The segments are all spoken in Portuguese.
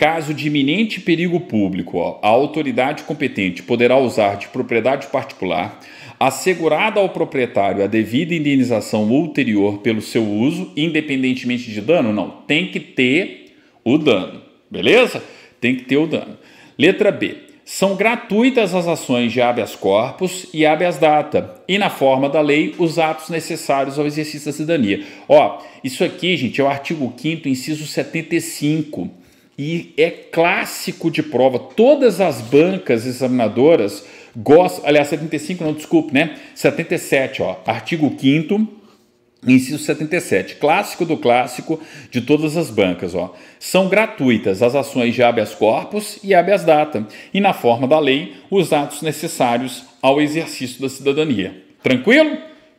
Caso de iminente perigo público, ó, a autoridade competente poderá usar de propriedade particular, assegurada ao proprietário a devida indenização ulterior pelo seu uso, independentemente de dano? Não, tem que ter o dano, beleza? Tem que ter o dano. Letra B. São gratuitas as ações de habeas corpus e habeas data, e na forma da lei, os atos necessários ao exercício da cidadania. Ó, isso aqui, gente, é o artigo 5 inciso 75 e é clássico de prova. Todas as bancas examinadoras gostam. Aliás, 75, não, desculpe, né? 77, ó, artigo 5. Inciso 77, clássico do clássico de todas as bancas. Ó. São gratuitas as ações de habeas corpus e habeas data, e, na forma da lei, os atos necessários ao exercício da cidadania. Tranquilo?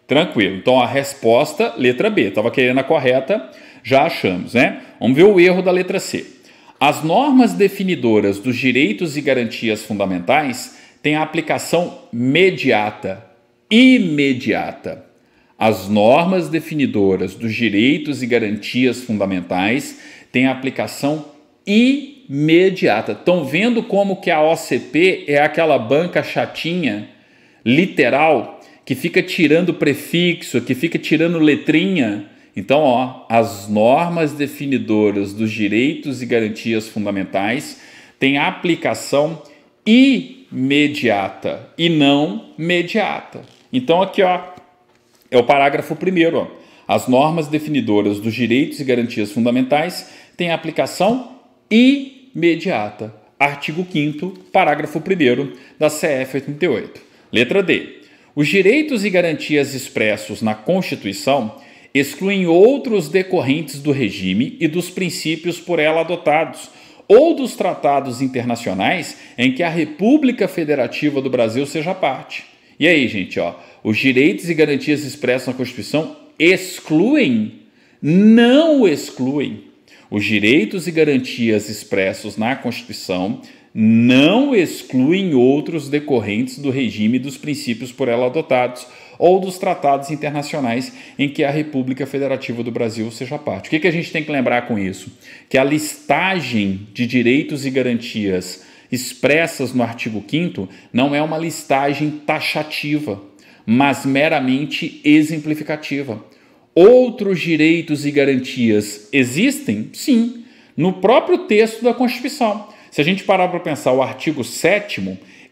Tranquilo. Então, a resposta, letra B. Estava querendo a correta, já achamos, né? Vamos ver o erro da letra C. As normas definidoras dos direitos e garantias fundamentais têm a aplicação mediata, imediata. As normas definidoras dos direitos e garantias fundamentais têm a aplicação imediata. Estão vendo como que a OCP é aquela banca chatinha, literal, que fica tirando prefixo, que fica tirando letrinha então, ó, as normas definidoras dos direitos e garantias fundamentais têm aplicação imediata e não mediata. Então, aqui ó, é o parágrafo primeiro. Ó. As normas definidoras dos direitos e garantias fundamentais têm aplicação imediata. Artigo 5, parágrafo 1 da CF 88. Letra D. Os direitos e garantias expressos na Constituição excluem outros decorrentes do regime e dos princípios por ela adotados, ou dos tratados internacionais em que a República Federativa do Brasil seja parte. E aí, gente, ó, os direitos e garantias expressos na Constituição excluem, não excluem. Os direitos e garantias expressos na Constituição não excluem outros decorrentes do regime e dos princípios por ela adotados, ou dos tratados internacionais em que a República Federativa do Brasil seja parte. O que, que a gente tem que lembrar com isso? Que a listagem de direitos e garantias expressas no artigo 5 não é uma listagem taxativa, mas meramente exemplificativa. Outros direitos e garantias existem? Sim, no próprio texto da Constituição. Se a gente parar para pensar, o artigo 7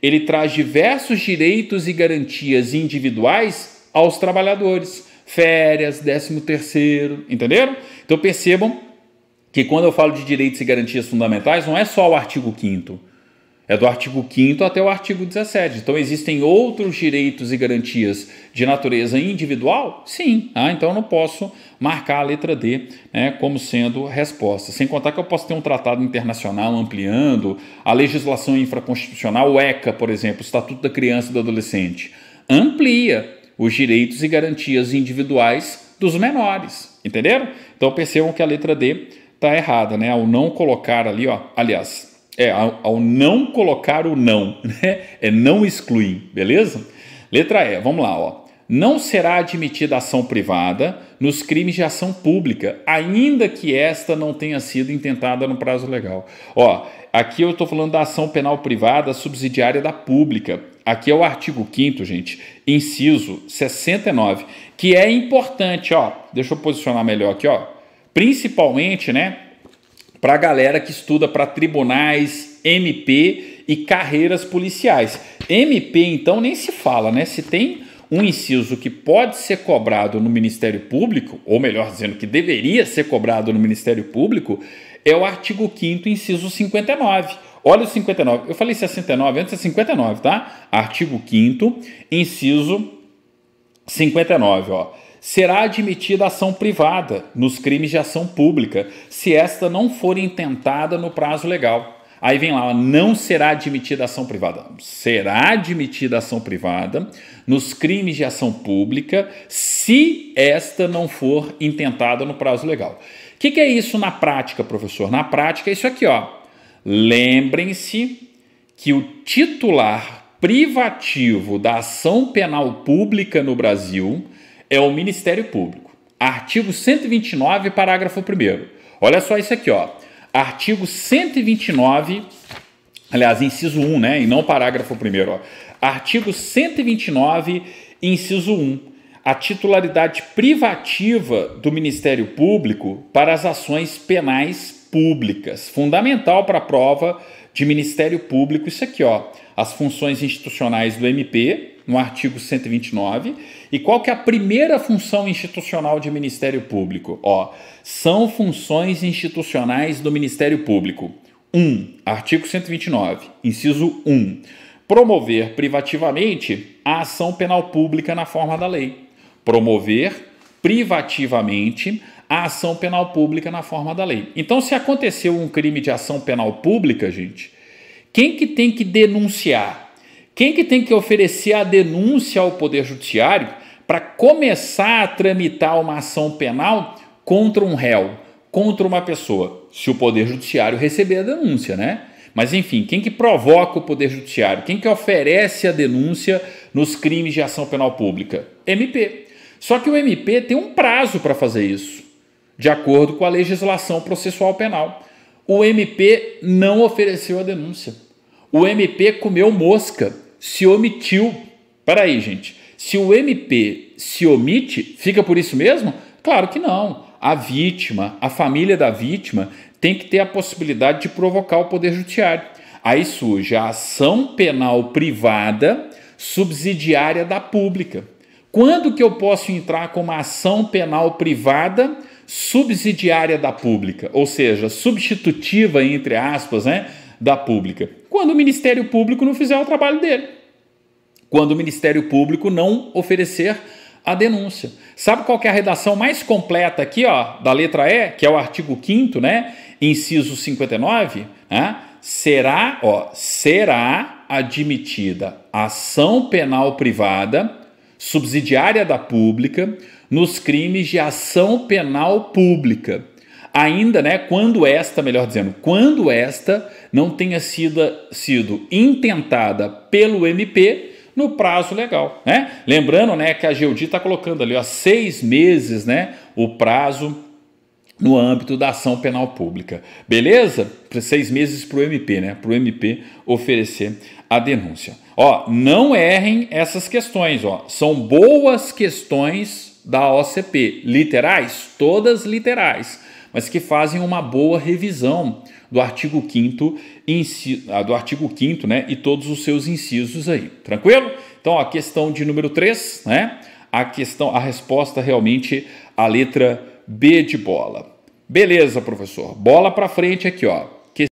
ele traz diversos direitos e garantias individuais aos trabalhadores, férias, 13 terceiro, entenderam? Então percebam que quando eu falo de direitos e garantias fundamentais, não é só o artigo 5 é do artigo 5 até o artigo 17. Então, existem outros direitos e garantias de natureza individual? Sim. Ah, então, eu não posso marcar a letra D né, como sendo resposta. Sem contar que eu posso ter um tratado internacional ampliando a legislação infraconstitucional, o ECA, por exemplo, o Estatuto da Criança e do Adolescente. Amplia os direitos e garantias individuais dos menores. Entenderam? Então, percebam que a letra D está errada, né? Ao não colocar ali, ó, aliás, é, ao, ao não colocar o não, né? É não excluir, beleza? Letra E, vamos lá, ó. Não será admitida ação privada nos crimes de ação pública, ainda que esta não tenha sido intentada no prazo legal. Ó, aqui eu estou falando da ação penal privada subsidiária da pública. Aqui é o artigo 5 gente, inciso 69, que é importante, ó. Deixa eu posicionar melhor aqui, ó. Principalmente, né, para a galera que estuda para tribunais, MP e carreiras policiais. MP, então, nem se fala, né? Se tem um inciso que pode ser cobrado no Ministério Público, ou melhor dizendo, que deveria ser cobrado no Ministério Público, é o artigo 5, inciso 59. Olha o 59. Eu falei 69, antes é 59, tá? Artigo 5, inciso 59, ó será admitida ação privada nos crimes de ação pública, se esta não for intentada no prazo legal. Aí vem lá, não será admitida ação privada. Será admitida ação privada nos crimes de ação pública se esta não for intentada no prazo legal. O que, que, é isso na prática, professor? Na prática é isso aqui, ó. Lembrem-se que o titular privativo da ação penal pública no Brasil é o Ministério Público. Artigo 129, parágrafo 1. Olha só isso aqui, ó. Artigo 129, aliás, inciso 1, né? E não parágrafo 1, ó. Artigo 129, inciso 1. A titularidade privativa do Ministério Público para as ações penais públicas, fundamental para a prova de Ministério Público, isso aqui, ó, as funções institucionais do MP, no artigo 129, e qual que é a primeira função institucional de Ministério Público? Ó, são funções institucionais do Ministério Público. 1. Um, artigo 129, inciso 1. Promover privativamente a ação penal pública na forma da lei. Promover privativamente a ação penal pública na forma da lei. Então, se aconteceu um crime de ação penal pública, gente, quem que tem que denunciar? Quem que tem que oferecer a denúncia ao Poder Judiciário para começar a tramitar uma ação penal contra um réu, contra uma pessoa? Se o Poder Judiciário receber a denúncia, né? Mas enfim, quem que provoca o Poder Judiciário? Quem que oferece a denúncia nos crimes de ação penal pública? MP. Só que o MP tem um prazo para fazer isso de acordo com a legislação processual penal. O MP não ofereceu a denúncia. O MP comeu mosca, se omitiu. aí, gente. Se o MP se omite, fica por isso mesmo? Claro que não. A vítima, a família da vítima, tem que ter a possibilidade de provocar o Poder Judiciário. Aí surge a ação penal privada subsidiária da pública. Quando que eu posso entrar com uma ação penal privada subsidiária da pública, ou seja, substitutiva, entre aspas, né, da pública, quando o Ministério Público não fizer o trabalho dele, quando o Ministério Público não oferecer a denúncia. Sabe qual é a redação mais completa aqui, ó, da letra E, que é o artigo 5 né, inciso 59, né, será, ó, será admitida ação penal privada subsidiária da pública nos crimes de ação penal pública. Ainda, né, quando esta, melhor dizendo, quando esta não tenha sido, sido intentada pelo MP no prazo legal, né? Lembrando, né, que a Geodi está colocando ali, ó, seis meses, né, o prazo no âmbito da ação penal pública. Beleza? Seis meses para o MP, né? Para o MP oferecer a denúncia. Ó, não errem essas questões, ó. São boas questões da OCP, literais, todas literais, mas que fazem uma boa revisão do artigo 5 ah, do artigo 5 né, e todos os seus incisos aí. Tranquilo? Então, a questão de número 3, né? A questão, a resposta realmente a letra B de bola. Beleza, professor. Bola para frente aqui, ó.